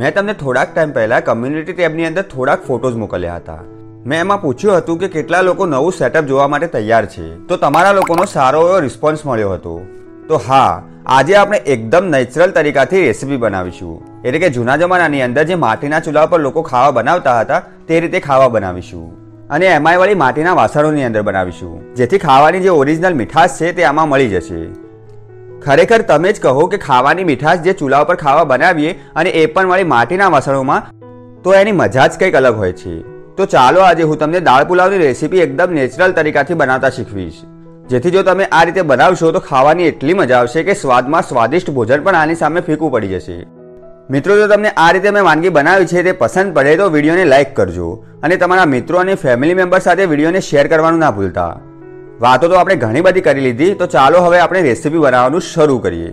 મેં તમને થોડાક ટાઈમ પહેલાં કમ્યુનિટી ટેબની અંદર થોડાક ફોટોઝ મોકલ્યા હતા મેં એમાં પૂછ્યું હતું કે કેટલા લોકો નવું સેટઅપ જોવા માટે તૈયાર છે તો તમારા લોકોનો સારો એવો રિસ્પોન્સ મળ્યો હતો તો હા આજે આપણે એકદમ નેચરલ તરીકાથી રેસીપી બનાવીશું એટલે કે જૂના જમાનાની અંદર જે માટીના ચૂલા પર લોકો ખાવા બનાવતા હતા તે રીતે ખાવા બનાવીશું અને એમાંય વાળી માટીના વાસણોની અંદર બનાવીશું જેથી ખાવાની જે ઓરિજિનલ મીઠાશ છે તે આમાં મળી જશે ખરેખર તમે જ કહો કે ખાવાની મીઠાશ જે ચૂલા ઉપર ખાવા બનાવીએ અને એ પણ વળી માટીના વાસણોમાં તો એની મજા જ કંઈક અલગ હોય છે તો ચાલો આજે હું તમને દાળ પુલાવની રેસીપી એકદમ નેચરલ તરીકાથી બનાવતા શીખવીશ જેથી જો તમે આ રીતે બનાવશો તો ખાવાની એટલી મજા આવશે કે સ્વાદમાં સ્વાદિષ્ટ ભોજન પણ આની સામે ફીકું પડી જશે મિત્રો જો તમને આ રીતે મેં વાનગી બનાવી છે તે પસંદ પડે તો વિડીયોને લાઇક કરજો અને તમારા મિત્રો અને ફેમિલી મેમ્બર સાથે વિડીયોને શેર કરવાનું ના ભૂલતા વાતો તો આપણે ઘણી બધી કરી લીધી તો ચાલો હવે આપણે રેસીપી બનાવવાનું શરૂ કરીએ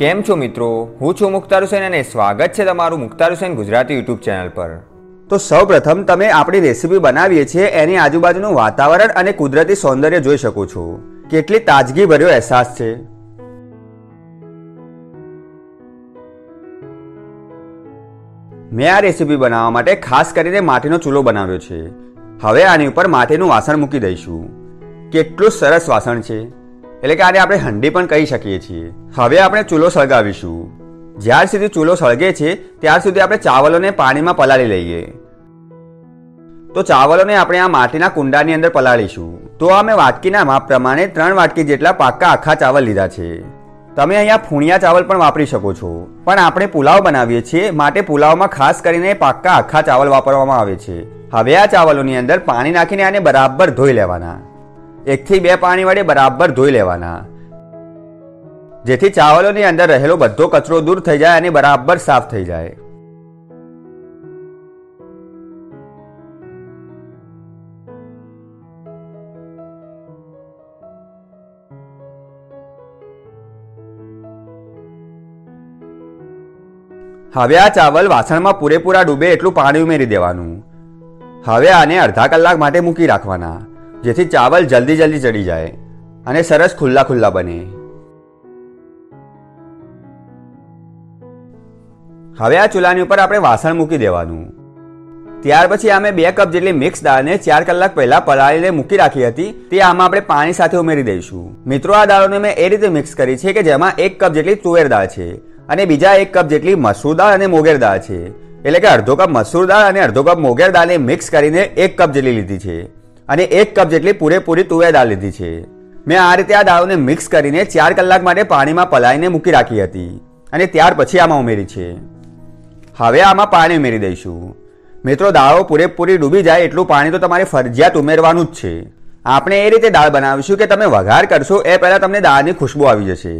કેમ છો મિત્રો હું છું મુખ્તાર હુસેન અને સ્વાગત છે તમારું મુખ્તાર હુસેન ગુજરાતી યુટ્યુબ ચેનલ પર તો સૌપ્રથમ તમે આપણી રેસીપી બનાવીએ છીએ એની આજુબાજુનું વાતાવરણ અને કુદરતી સૌંદર્ય જોઈ શકો છો કેટલી તાજગી ભર્યો અહેસાસ છે મેં આ રેસીપી બનાવવા માટે ખાસ કરીને માટીનો ચૂલો બનાવ્યો છે હવે આની ઉપર માટીનું વાસણ મૂકી દઈશું કેટલું સરસ વાસણ છે એટલે કે આને આપણે હંડી પણ કહી શકીએ છીએ હવે આપણે ચૂલો સળગાવીશું જ્યાર સુધી ચૂલો સળગે છે ત્યાર સુધી આપણે ચાવલોને પાણીમાં પલાળી લઈએ તો ચાવલોને આપણે આ માટીના કુંડાની અંદર પલાળીશું તો અમે વાટકીના માપ પ્રમાણે ત્રણ વાટકી જેટલા પાકા આખા ચાવલ લીધા છે તમે અહીંયા ફૂણિયા ચાવલ પણ વાપરી શકો છો પણ આપણે પુલાવ બનાવીએ છીએ માટે પુલાવમાં ખાસ કરીને પાક્કા આખા ચાવલ વાપરવામાં આવે છે હવે આ ચાવલોની અંદર પાણી નાખીને આને બરાબર ધોઈ લેવાના એકથી બે પાણી વડે બરાબર ધોઈ લેવાના જેથી ચાવલોની અંદર રહેલો બધો કચરો દૂર થઈ જાય અને બરાબર સાફ થઈ જાય હવે આ ચાવલ વાસણમાં પૂરેપૂરા ડૂબે એટલું પાણી ઉમેરી દેવાનું હવે આને અડધા કલાક માટે મૂકી રાખવાના જેથી ચાવલ જલ્દી જલ્દી ચડી જાય અને સરસ ખુલ્લા ખુલ્લા બને હવે આ ચૂલાની ઉપર આપણે વાસણ મૂકી દેવાનું ત્યાર પછી અમે બે કપ જેટલી મિક્સ દાળને ચાર કલાક પહેલા પલાળીને મૂકી રાખી હતી તે આમાં આપણે પાણી સાથે ઉમેરી દઈશું મિત્રો આ દાળોને મેં એ રીતે મિક્સ કરી છે કે જેમાં એક કપ જેટલી તુવેર દાળ છે અને બીજા એક કપ જેટલી મસૂર દાળ અને મોગેર દાળ છે એટલે કે અડધો કપ મસૂર દાળ અને અડધો કપ મોગેર દાળને મિક્સ કરીને એક કપ જેટલી લીધી છે અને એક કપ જેટલી પૂરેપૂરી તુવેર દાળ લીધી છે મેં આ રીતે આ દાળને મિક્સ કરીને ચાર કલાક માટે પાણીમાં પલાઈને મૂકી રાખી હતી અને ત્યાર પછી આમાં ઉમેરી છે હવે આમાં પાણી ઉમેરી દઈશું મિત્રો દાળો પૂરેપૂરી ડૂબી જાય એટલું પાણી તો તમારે ફરજિયાત ઉમેરવાનું જ છે આપણે એ રીતે દાળ બનાવીશું કે તમે વઘાર કરશો એ પહેલાં તમને દાળની ખુશબુ આવી જશે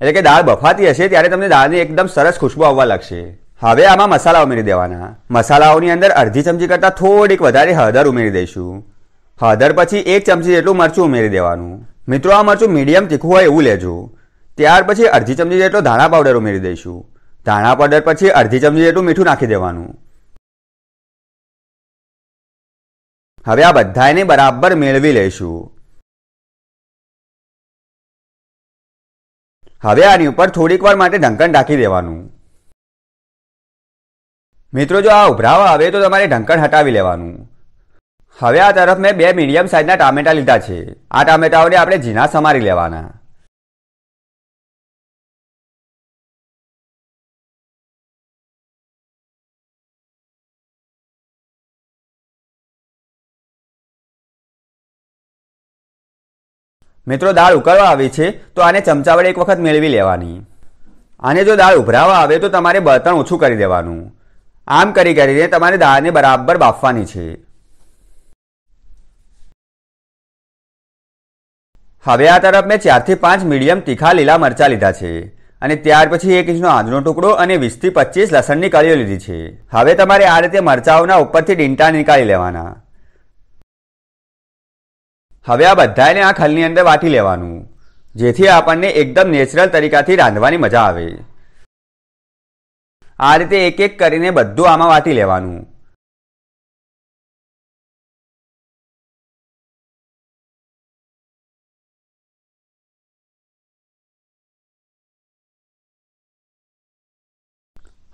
એટલે કે દાળ બફાતી હશે ત્યારે તમને દાળની એકદમ સરસ ખુશ્બુ આવવા લાગશે હવે આમાં મસાલા ઉમેરી દેવાના મસાલાઓની અંદર અડધી ચમચી કરતાં થોડીક વધારે હળદર ઉમેરી દઈશું હળદર પછી એક ચમચી જેટલું મરચું ઉમેરી દેવાનું મિત્રો આ મરચું મીડિયમ તીખું હોય એવું લેજો ત્યાર પછી અડધી ચમચી જેટલો ધાણા પાવડર ઉમેરી દઈશું ધાણા પાવડર પછી અડધી ચમચી જેટલું મીઠું નાખી દેવાનું હવે આ બધાને બરાબર મેળવી લઈશું હવે આની ઉપર થોડીક વાર માટે ઢંકણ ઢાંકી દેવાનું મિત્રો જો આ ઉભરાવ આવે તો તમારે ઢંકણ હટાવી લેવાનું હવે આ તરફ મેં બે મીડિયમ સાઇઝના ટામેટા લીધા છે આ ટામેટાઓને આપણે ઝીણા સમારી લેવાના મિત્રો દાળ ઉકળવા આવી છે તો આને ચમચા વડે એક વખત મેળવી લેવાની આને જો દાળ ઉભરાવા આવે તો તમારે બળતણ ઓછું કરી દેવાનું આમ કરી કરીને તમારે દાળને બરાબર બાફવાની છે હવે આ તરફ મેં ચારથી પાંચ મીડિયમ તીખા લીલા મરચાં લીધા છે અને ત્યાર પછી એક ઇંચનો આદુનો ટુકડો અને વીસથી પચીસ લસણની કળીઓ લીધી છે હવે તમારે આ રીતે મરચાઓના ઉપરથી ડીંટા નીકાળી લેવાના હવે આ બધાને આ ખલની અંદર વાટી લેવાનું જેથી આપણને એકદમ નેચરલ તરીકાથી રાંધવાની મજા આવે આ રીતે એક એક કરીને બધું આમાં વાટી લેવાનું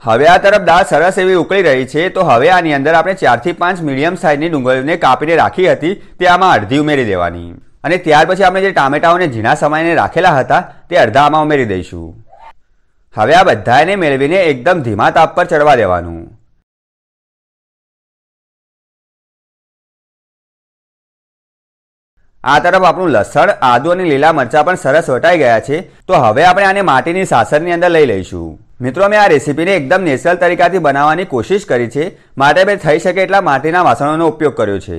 હવે આ તરફ દાળ સરસ એવી ઉકળી રહી છે તો હવે આની અંદર આપણે ચારથી પાંચ મીડિયમ સાઇઝની ડુંગળીને કાપીને રાખી હતી તે આમાં અડધી ઉમેરી દેવાની અને ત્યાર પછી આપણે જે ટામેટાઓને ઝીણા સમાઈને રાખેલા હતા તે અડધા આમાં ઉમેરી દઈશું હવે આ બધાને મેળવીને એકદમ ધીમા તાપ પર ચડવા દેવાનું આ તરફ આપણું લસણ આદુ અને લીલા મરચાં પણ સરસ વટાઈ ગયા છે તો હવે આપણે આને માટીની સાસરની અંદર લઈ લઈશું મિત્રો મેં આ રેસીપીને એકદમ નેચરલ તરીકાથી બનાવવાની કોશિશ કરી છે માટે મેં થઈ શકે એટલા માટીના વાસણોનો ઉપયોગ કર્યો છે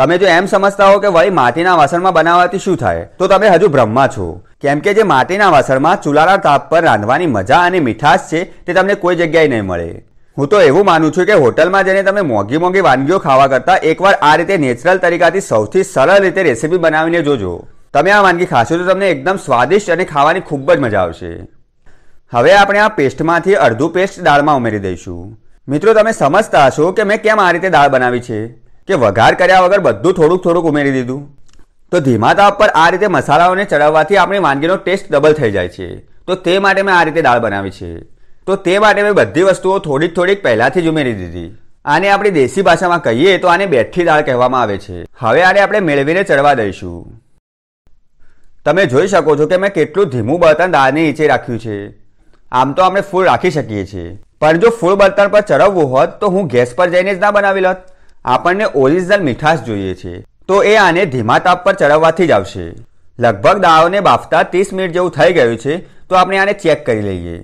તમે જો એમ સમજતા હો કે વળી માટીના વાસણમાં બનાવવાથી શું થાય તો તમે હજુ બ્રહ્મા છો કેમ કે જે માટીના વાસણમાં ચૂલાના તાપ પર રાંધવાની મજા અને મીઠાશ છે તે તમને કોઈ જગ્યાએ નહીં મળે હું તો એવું માનું છું કે હોટલમાં જઈને તમે મોંઘી મોંઘી વાનગીઓ ખાવા કરતાં એકવાર આ રીતે નેચરલ તરીકાથી સૌથી સરળ રીતે રેસીપી બનાવીને જોજો તમે આ વાનગી ખાશો તો તમને એકદમ સ્વાદિષ્ટ અને ખાવાની ખૂબ જ મજા આવશે હવે આપણે આ પેસ્ટમાંથી અડધું પેસ્ટ દાળમાં ઉમેરી દઈશું મિત્રો તમે સમજતા હશો કે મેં કેમ આ રીતે દાળ બનાવી છે કે વઘાર કર્યા વગર બધું થોડુંક થોડુંક ઉમેરી દીધું તો ધીમા તાપ પર આ રીતે મસાલાઓને ચડાવવાથી આપણી વાનગીનો ટેસ્ટ ડબલ થઈ જાય છે તો તે માટે મેં આ રીતે દાળ બનાવી છે તો તે માટે મેં બધી વસ્તુઓ થોડીક થોડીક પહેલાથી જ ઉમેરી દીધી આને આપણી દેશી ભાષામાં કહીએ તો આને બેઠી દાળ કહેવામાં આવે છે હવે આને આપણે મેળવીને ચડવા દઈશું તમે જોઈ શકો છો કે મેં કેટલું ધીમું બળતણ દાળને નીચે રાખ્યું છે આમ તો આપણે ફૂલ રાખી શકીએ છીએ પણ જો ફૂલ બળતણ પર ચડવવું હોત તો હું ગેસ પર જઈને જ ના બનાવી હોત આપણને ઓરિજિનલ મીઠાશ જોઈએ છે તો એ આને ધીમા તાપ પર ચડવવાથી જ આવશે લગભગ દાળોને બાફતા ત્રીસ મિનિટ જેવું થઈ ગયું છે તો આપણે આને ચેક કરી લઈએ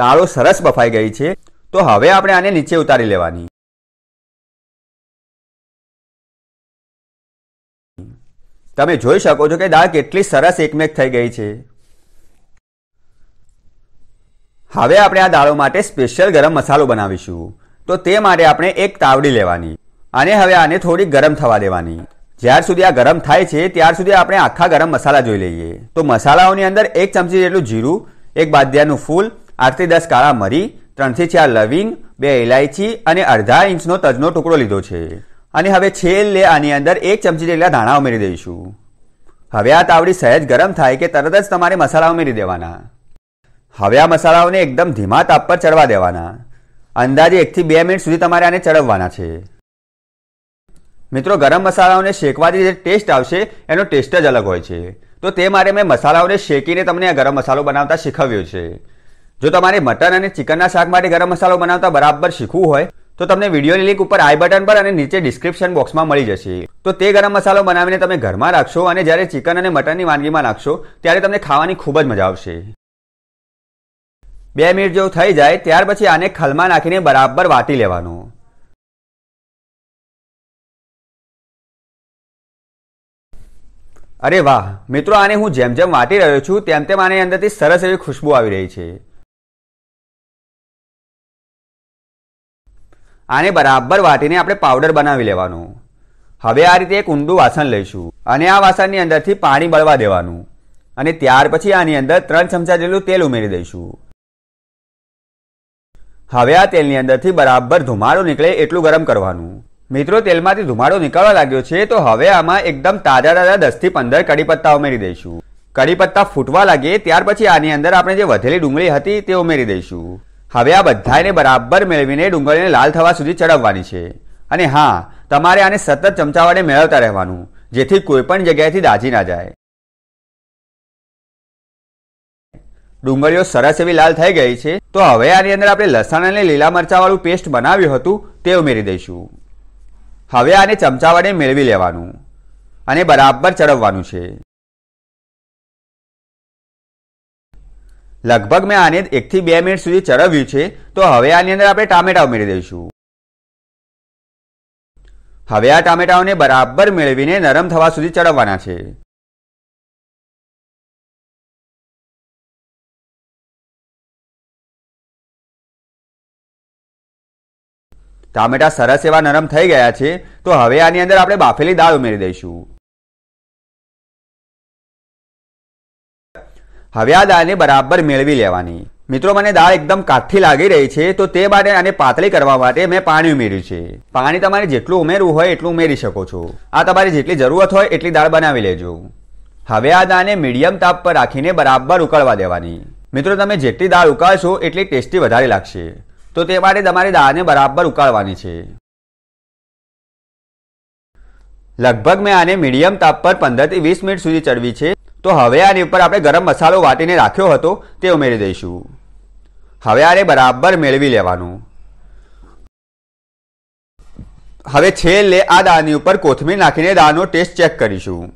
દાળો સરસ બફાઈ ગઈ છે તો હવે આપણે આને નીચે ઉતારી લેવાની તમે જોઈ શકો છો કે દાળ કેટલી સરસ એકમેક થઈ ગઈ છે હવે આપણે આ દાળો માટે સ્પેશિયલ ગરમ મસાલો બનાવીશું તો તે માટે આપણે એક તાવડી લેવાની અને હવે આને થોડી ગરમ થવા દેવાની જ્યાર સુધી આ ગરમ થાય છે ત્યાર સુધી આપણે આખા ગરમ મસાલા જોઈ લઈએ તો મસાલાઓની અંદર એક ચમચી જેટલું જીરું એક બાદિયાનું ફૂલ આઠથી દસ કાળા મરી ત્રણથી ચાર લવિંગ બે ઇલાયચી અને અડધા ઇંચનો તજનો ટુકડો લીધો છે અને હવે છેલ્લે આની અંદર એક ચમચી જેટલા ધાણા ઉમેરી દઈશું હવે આ તાવડી સહેજ ગરમ થાય કે તરત જ તમારે મસાલા ઉમેરી દેવાના હવે આ મસાલાઓને એકદમ ધીમા તાપ પર ચડવા દેવાના અંદાજે એકથી બે મિનિટ સુધી તમારે આને ચડવવાના છે મિત્રો ગરમ મસાલાઓને શેકવાથી જે ટેસ્ટ આવશે એનો ટેસ્ટ જ અલગ હોય છે તો તે મારે મેં મસાલાઓને શેકીને તમને આ ગરમ મસાલો બનાવતા શીખવ્યો છે જો તમારે મટન અને ચિકનના શાક માટે ગરમ મસાલો બનાવતા બરાબર શીખવું હોય તો તમને વિડીયોની લિંક ઉપર આઈ બટન પર અને નીચે ડિસ્ક્રિપ્શન બોક્સમાં મળી જશે તો તે ગરમ મસાલો બનાવીને તમે ઘરમાં રાખશો અને જ્યારે ચિકન અને મટનની વાનગીમાં નાખશો ત્યારે તમને ખાવાની ખૂબ જ મજા આવશે બે મિનિટ જેવું થઈ જાય ત્યાર પછી આને ખલમાં નાખીને બરાબર વાટી લેવાનું અરે વાહ મિત્રો આને હું જેમ જેમ વાટી રહ્યો છું તેમ તેમ આની અંદરથી સરસ એવી ખુશબુ આવી રહી છે આને બરાબર વાટીને આપણે પાવડર બનાવી લેવાનો હવે આ રીતે એક ઊંડું વાસણ લઈશું અને આ વાસણની અંદરથી પાણી બળવા દેવાનું અને ત્યાર પછી આની અંદર ત્રણ ચમચા જેટલું તેલ ઉમેરી દઈશું હવે આ તેલની અંદરથી બરાબર ધુમાડો નીકળે એટલું ગરમ કરવાનું મિત્રો તેલમાંથી ધુમાડો નીકળવા લાગ્યો છે તો હવે આમાં એકદમ તાજા તાજા દસથી પંદર કડી પત્તા ઉમેરી દઈશું કડી પત્તા ફૂટવા લાગે ત્યાર પછી આની અંદર આપણે જે વધેલી ડુંગળી હતી તે ઉમેરી દઈશું હવે આ બધાને બરાબર મેળવીને ડુંગળીને લાલ થવા સુધી ચડાવવાની છે અને હા તમારે આને સતત ચમચા વડે મેળવતા રહેવાનું જેથી કોઈપણ જગ્યાએથી દાજી ના જાય ડુંગળીઓ સરસ એવી લાલ થઈ ગઈ છે તો હવે આની અંદર આપણે લસણ અને લીલા મરચાવાળું પેસ્ટ બનાવ્યું હતું તે ઉમેરી દઈશું હવે આને ચમચા વડે મેળવી લેવાનું અને બરાબર ચડવવાનું છે લગભગ મેં આને એકથી બે મિનિટ સુધી ચરવ્યું છે તો હવે આની અંદર આપણે ટામેટા ઉમેરી દઈશું હવે આ ટામેટાઓને બરાબર મેળવીને નરમ થવા સુધી ચડવવાના છે ટામેટા સરસ એવા નરમ થઈ ગયા છે તો હવે આની અંદર આપણે બાફેલી દાળ ઉમેરી દઈશું હવે આ દાળને બરાબર મેળવી લેવાની મિત્રો મને દાળ એકદમ કાઠી લાગી રહી છે તો તે માટે આને પાતળી કરવા માટે મેં પાણી ઉમેર્યું છે પાણી તમારે જેટલું ઉમેરવું હોય એટલું ઉમેરી શકો છો આ તમારી જેટલી જરૂરત હોય એટલી દાળ બનાવી લેજો હવે આ દાળને મીડિયમ તાપ પર રાખીને બરાબર ઉકળવા દેવાની મિત્રો તમે જેટલી દાળ ઉકાળશો એટલી ટેસ્ટી વધારે લાગશે તો તે માટે તમારે દાળને બરાબર ઉકાળવાની છે લગભગ મેં આને મીડિયમ તાપ પર પંદરથી વીસ મિનિટ સુધી ચડવી છે તો હવે આની ઉપર આપણે ગરમ મસાલો વાટીને રાખ્યો હતો તે ઉમેરી દઈશું હવે આને બરાબર મેળવી લેવાનું હવે છેલ્લે આ દાળની ઉપર કોથમીર નાખીને દાળનો ટેસ્ટ ચેક કરીશું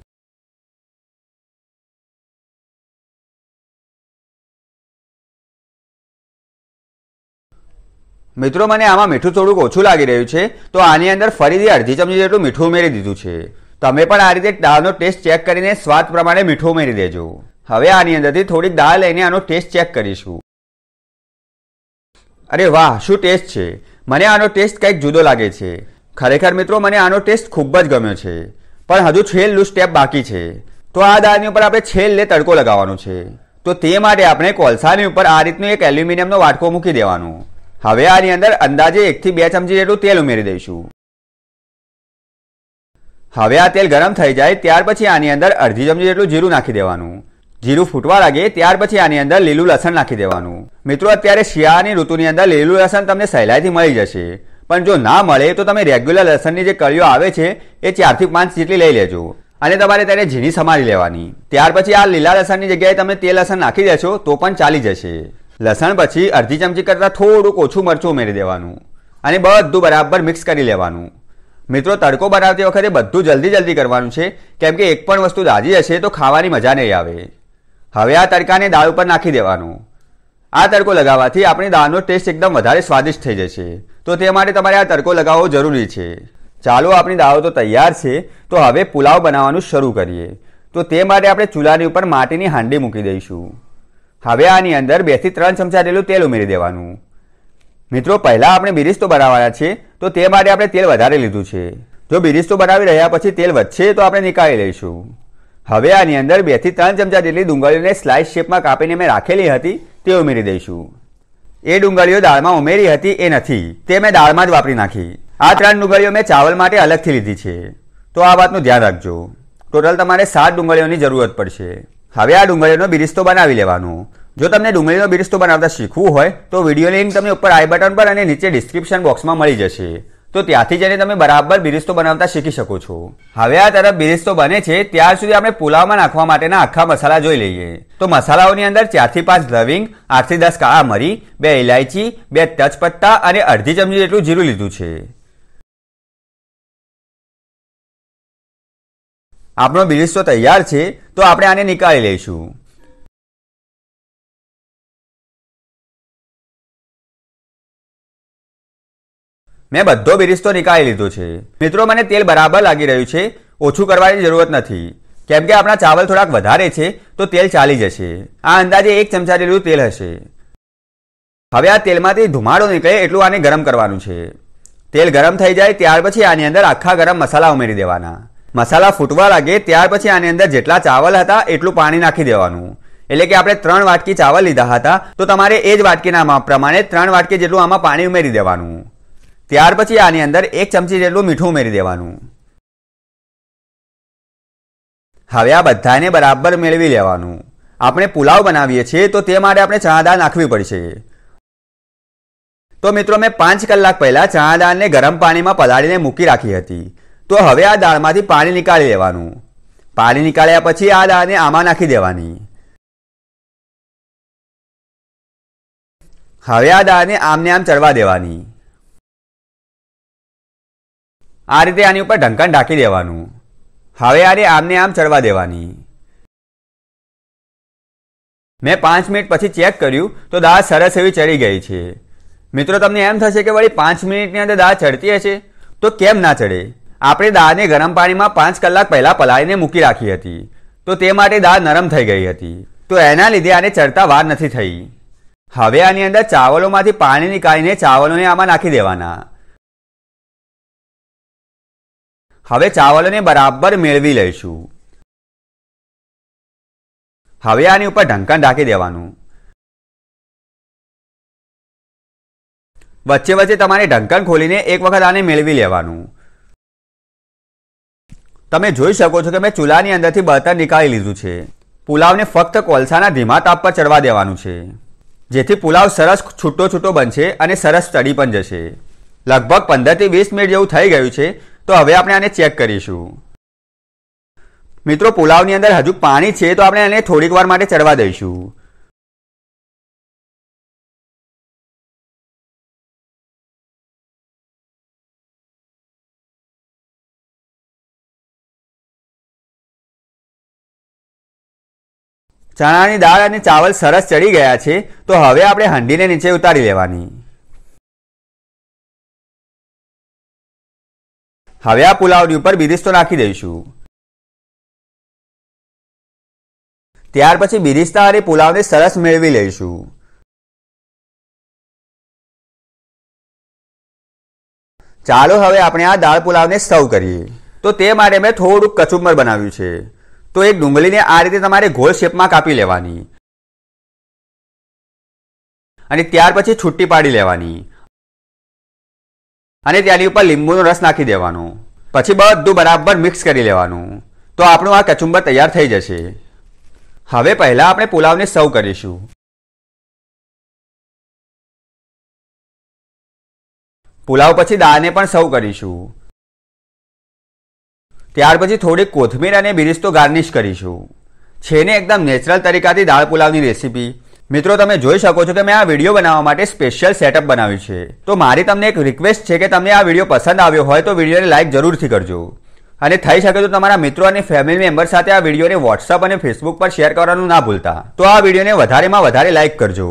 મિત્રો મને આમાં મીઠું થોડુંક ઓછું લાગી રહ્યું છે તો આની અંદર ફરીથી અડધી ચમચી જેટલું મીઠું ઉમેરી દીધું છે તમે પણ આ રીતે દાળનો ટેસ્ટ ચેક કરીને સ્વાદ પ્રમાણે મીઠું ઉમેરી દેજો હવે આની અંદરથી થોડીક દાળ લઈને આનો ટેસ્ટ ચેક કરીશું અરે વાહ શું ટેસ્ટ છે મને આનો ટેસ્ટ કંઈક જુદો લાગે છે ખરેખર મિત્રો મને આનો ટેસ્ટ ખૂબ જ ગમ્યો છે પણ હજુ છેલ્લું સ્ટેપ બાકી છે તો આ દાળની ઉપર આપણે છેલ્લે તડકો લગાવવાનો છે તો તે માટે આપણે કોલસાની ઉપર આ રીતનું એક એલ્યુમિનિયમનો વાટકો મૂકી દેવાનો હવે આની અંદર અંદાજે એકથી બે ચમચી જેટલું તેલ ઉમેરી દઈશું હવે આ તેલ ગરમ થઈ જાય ત્યાર પછી આની અંદર અડધી ચમચી જેટલું જીરું નાખી દેવાનું જીરું ફૂટવા લાગે ત્યાર પછી આની અંદર લીલું લસણ નાખી દેવાનું મિત્રો અત્યારે શિયાળાની ઋતુની અંદર લીલું લસણ તમને સહેલાઈથી મળી જશે પણ જો ના મળે તો તમે રેગ્યુલર લસણની જે કળીઓ આવે છે એ ચારથી પાંચ જેટલી લઈ લેજો અને તમારે તેને ઝીણી સમારી લેવાની ત્યાર પછી આ લીલા લસણની જગ્યાએ તમે તે લસણ નાખી દેશો તો પણ ચાલી જશે લસણ પછી અડધી ચમચી કરતાં થોડુંક ઓછું મરચું ઉમેરી દેવાનું અને બધું બરાબર મિક્સ કરી લેવાનું મિત્રો તડકો બનાવતી વખતે બધું જલ્દી જલ્દી કરવાનું છે કેમ કે એક પણ વસ્તુ દાજી હશે તો ખાવાની મજા નહીં આવે હવે આ તડકાને દાળ ઉપર નાખી દેવાનું આ તડકો લગાવવાથી આપણી દાળનો ટેસ્ટ એકદમ વધારે સ્વાદિષ્ટ થઈ જશે તો તે માટે તમારે આ તડકો લગાવવો જરૂરી છે ચાલો આપણી દાળો તો તૈયાર છે તો હવે પુલાવ બનાવવાનું શરૂ કરીએ તો તે માટે આપણે ચૂલાની ઉપર માટીની હાંડી મૂકી દઈશું હવે આની અંદર બેથી ત્રણ ચમચા જેટલું તેલ ઉમેરી દેવાનું મિત્રો પહેલાં આપણે બિરિસ્તો બનાવવાના છે તો તે માટે આપણે તેલ વધારે લીધું છે જો બિરિસ્તો બનાવી રહ્યા પછી તેલ વધશે તો આપણે નીકાળી લઈશું હવે આની અંદર બેથી ત્રણ ચમચા જેટલી ડુંગળીઓને સ્લાઇસ શેપમાં કાપીને મેં રાખેલી હતી તે ઉમેરી દઈશું એ ડુંગળીઓ દાળમાં ઉમેરી હતી એ નથી તે મેં દાળમાં જ વાપરી નાખી આ ત્રણ ડુંગળીઓ મેં ચાવલ માટે અલગથી લીધી છે તો આ વાતનું ધ્યાન રાખજો ટોટલ તમારે સાત ડુંગળીઓની જરૂરત પડશે હવે આ ડુંગળીઓનો બિરિસ્તો બનાવી લેવાનો જો તમને ડુંગળીનો બિરસ્તો બનાવતા શીખવું હોય તો વિડીયો લિંક તમને ઉપર આઈ બટન પર અને નીચે ડિસ્ક્રિપ્શન બોક્સમાં મળી જશે તો ત્યાંથી જઈને તમે બરાબર બિરિસ્તો બનાવતા શીખી શકો છો હવે આ તરફ બિરિસ્તો બને છે ત્યાર સુધી આપણે પુલાવમાં નાખવા માટેના આખા મસાલા જોઈ લઈએ તો મસાલાઓની અંદર ચારથી પાંચ લવિંગ આઠથી દસ કાળા મરી બે ઇલાયચી બે તજપત્તા અને અડધી ચમચી જેટલું જીરું લીધું છે આપણો બિરિસ્તો તૈયાર છે તો આપણે આને નીકાળી લઈશું મેં બધો બિરિસ્તો નીકાળી લીધો છે મિત્રો મને તેલ બરાબર લાગી રહ્યું છે ઓછું કરવાની જરૂરત નથી કેમ કે આપણા ચાવલ થોડાક વધારે છે તો તેલ ચાલી જશે આ અંદાજે એક ચમચા જેટલું તેલ હશે હવે આ તેલમાંથી ધુમાડો નીકળે એટલું આને ગરમ કરવાનું છે તેલ ગરમ થઈ જાય ત્યાર પછી આની અંદર આખા ગરમ મસાલા ઉમેરી દેવાના મસાલા ફૂટવા લાગે ત્યાર પછી આની અંદર જેટલા ચાવલ હતા એટલું પાણી નાખી દેવાનું એટલે કે આપણે ત્રણ વાટકી ચાવલ લીધા હતા તો તમારે એ જ વાટકીના પ્રમાણે ત્રણ વાટકી જેટલું આમાં પાણી ઉમેરી દેવાનું ત્યાર પછી આની અંદર એક ચમચી જેટલું મીઠું ઉમેરી દેવાનું હવે આ બધાને બરાબર મેળવી લેવાનું આપણે પુલાવ બનાવીએ છીએ તો તે માટે આપણે ચણા દાળ નાખવી પડશે તો મિત્રો મેં પાંચ કલાક પહેલાં ચણા દાળને ગરમ પાણીમાં પલાળીને મૂકી રાખી હતી તો હવે આ દાળમાંથી પાણી નીકાળી લેવાનું પાણી નીકાળ્યા પછી આ દાળને આમાં નાખી દેવાની હવે આ દાળને આમને આમ ચડવા દેવાની આ રીતે આની ઉપર ઢંકણ ઢાંકી દેવાનું હવે આરે આમને આમ ચડવા દેવાની મેં પાંચ મિનિટ પછી ચેક કર્યું તો દાળ સરસ એવી ચડી ગઈ છે મિત્રો તમને એમ થશે કે વળી પાંચ મિનિટની અંદર દાળ ચડતી હશે તો કેમ ના ચડે આપણે દાળને ગરમ પાણીમાં પાંચ કલાક પહેલાં પલાળીને મૂકી રાખી હતી તો તે માટે દાળ નરમ થઈ ગઈ હતી તો એના લીધે આને ચડતા વાર નથી થઈ હવે આની અંદર ચાવલોમાંથી પાણી નીકાળીને ચાવલોને આમાં નાખી દેવાના હવે ચાવલોને બરાબર મેળવી લઈશું હવે આની ઉપર ઢંકણ ઢાંકી દેવાનું વચ્ચે વચ્ચે તમારે ઢંકણ ખોલીને એક વખત આને મેળવી લેવાનું તમે જોઈ શકો છો કે મેં ચૂલાની અંદરથી બળતણ નીકાળી લીધું છે પુલાવને ફક્ત કોલસાના ધીમા તાપ પર ચડવા દેવાનું છે જેથી પુલાવ સરસ છૂટો છૂટો બનશે અને સરસ ચડી પણ જશે લગભગ પંદરથી વીસ મિનિટ જેવું થઈ ગયું છે તો હવે આપણે આને ચેક કરીશું મિત્રો પુલાવની અંદર હજુ પાણી છે તો આપણે એને થોડીક વાર માટે ચડવા દઈશું ચણાની દાળ અને ચાવલ સરસ ચડી ગયા છે તો હવે આપણે હંડીને નીચે ઉતારી લેવાની હવે આ પુલાવની ઉપર બિરિસ્તો નાખી દઈશું ત્યાર પછી બિરિસ્તા અને પુલાવને સરસ મેળવી લઈશું ચાલો હવે આપણે આ દાળ પુલાવને સર્વ કરીએ તો તે માટે મેં થોડુંક કચુંબર બનાવ્યું છે તો એક ડુંગળીને આ રીતે તમારે ગોળ શેપમાં કાપી લેવાની અને ત્યાર પછી છુટ્ટી પાડી લેવાની અને તેની ઉપર લીંબુનો રસ નાખી દેવાનો પછી બધું બરાબર મિક્સ કરી લેવાનું તો આપણું આ કચુંબર તૈયાર થઈ જશે હવે પહેલાં આપણે પુલાવને સર્વ કરીશું પુલાવ પછી દાળને પણ સર્વ કરીશું ત્યાર પછી થોડી કોથમીર અને બિરિસ્તો ગાર્નિશ કરીશું છેને એકદમ નેચરલ તરીકાથી દાળ પુલાવની રેસીપી મિત્રો તમે જોઈ શકો છો કે મેં આ વિડીયો બનાવવા માટે સ્પેશિયલ સેટઅપ બનાવ્યું છે તો મારી તમને એક રિક્વેસ્ટ છે કે તમને આ વિડીયો પસંદ આવ્યો હોય તો વિડીયોને લાઇક જરૂરથી કરજો અને થઈ શકે તો તમારા મિત્રો અને ફેમિલી મેમ્બર સાથે આ વિડીયોને વોટ્સઅપ અને ફેસબુક પર શેર કરવાનું ના ભૂલતા તો આ વિડીયોને વધારેમાં વધારે લાઇક કરજો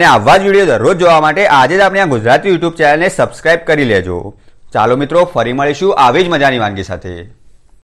અને આવા જ વિડીયો દરરોજ જોવા માટે આજે જ આપણે આ ગુજરાતી યુટ્યુબ ચેનલને સબસ્ક્રાઇબ કરી લેજો ચાલો મિત્રો ફરી મળીશું આવી જ મજાની વાનગી સાથે